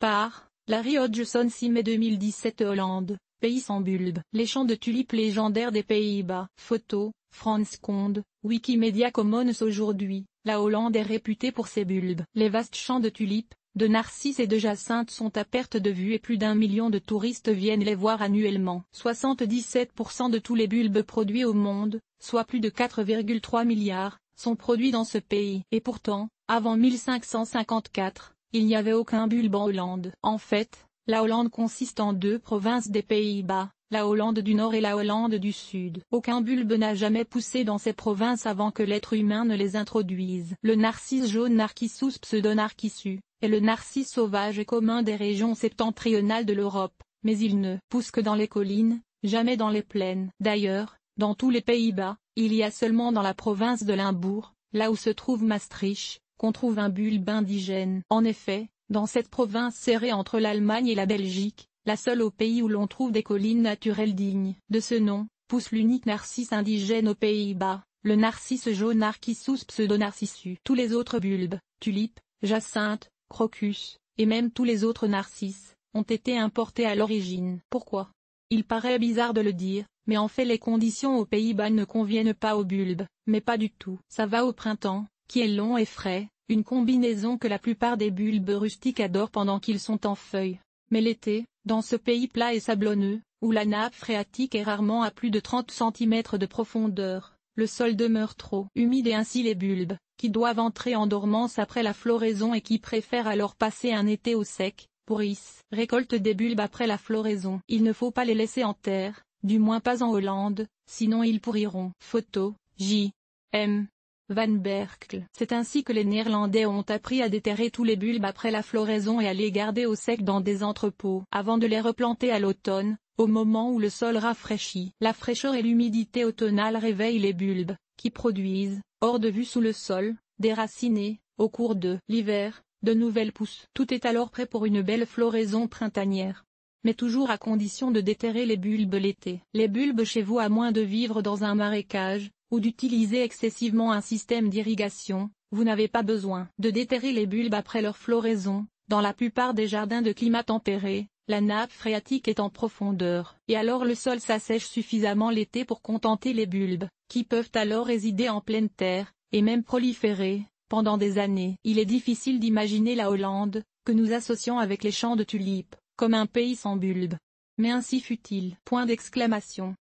Par, Larry Hodgson mai 2017 Hollande, pays sans bulbes. Les champs de tulipes légendaires des Pays-Bas. Photo, France Conde, Wikimedia Commons aujourd'hui, la Hollande est réputée pour ses bulbes. Les vastes champs de tulipes, de narcisses et de jacinthes sont à perte de vue et plus d'un million de touristes viennent les voir annuellement. 77% de tous les bulbes produits au monde, soit plus de 4,3 milliards, sont produits dans ce pays. Et pourtant, avant 1554, il n'y avait aucun bulbe en Hollande. En fait, la Hollande consiste en deux provinces des Pays-Bas, la Hollande du Nord et la Hollande du Sud. Aucun bulbe n'a jamais poussé dans ces provinces avant que l'être humain ne les introduise. Le narcisse jaune Narcissus pseudonarcissus est le narcisse sauvage et commun des régions septentrionales de l'Europe, mais il ne pousse que dans les collines, jamais dans les plaines. D'ailleurs, dans tous les Pays-Bas, il y a seulement dans la province de Limbourg, là où se trouve Maastricht, qu'on trouve un bulbe indigène. En effet, dans cette province serrée entre l'Allemagne et la Belgique, la seule au pays où l'on trouve des collines naturelles dignes de ce nom, pousse l'unique narcisse indigène aux Pays-Bas, le narcisse jaune Narcissus pseudonarcissus. Tous les autres bulbes, tulipes, jacinthes, crocus, et même tous les autres narcisses, ont été importés à l'origine. Pourquoi Il paraît bizarre de le dire, mais en fait les conditions aux Pays-Bas ne conviennent pas aux bulbes, mais pas du tout. Ça va au printemps, qui est long et frais, une combinaison que la plupart des bulbes rustiques adorent pendant qu'ils sont en feuilles. Mais l'été, dans ce pays plat et sablonneux, où la nappe phréatique est rarement à plus de 30 cm de profondeur, le sol demeure trop humide et ainsi les bulbes, qui doivent entrer en dormance après la floraison et qui préfèrent alors passer un été au sec, pourrissent, récolte des bulbes après la floraison. Il ne faut pas les laisser en terre, du moins pas en Hollande, sinon ils pourriront. Photo, J. M. Van Berkel. C'est ainsi que les Néerlandais ont appris à déterrer tous les bulbes après la floraison et à les garder au sec dans des entrepôts, avant de les replanter à l'automne, au moment où le sol rafraîchit. La fraîcheur et l'humidité automnale réveillent les bulbes, qui produisent, hors de vue sous le sol, des au cours de l'hiver, de nouvelles pousses. Tout est alors prêt pour une belle floraison printanière mais toujours à condition de déterrer les bulbes l'été. Les bulbes chez vous à moins de vivre dans un marécage, ou d'utiliser excessivement un système d'irrigation, vous n'avez pas besoin de déterrer les bulbes après leur floraison. Dans la plupart des jardins de climat tempéré, la nappe phréatique est en profondeur, et alors le sol s'assèche suffisamment l'été pour contenter les bulbes, qui peuvent alors résider en pleine terre, et même proliférer, pendant des années. Il est difficile d'imaginer la Hollande, que nous associons avec les champs de tulipes, comme un pays sans bulbes. Mais ainsi fut-il. Point d'exclamation.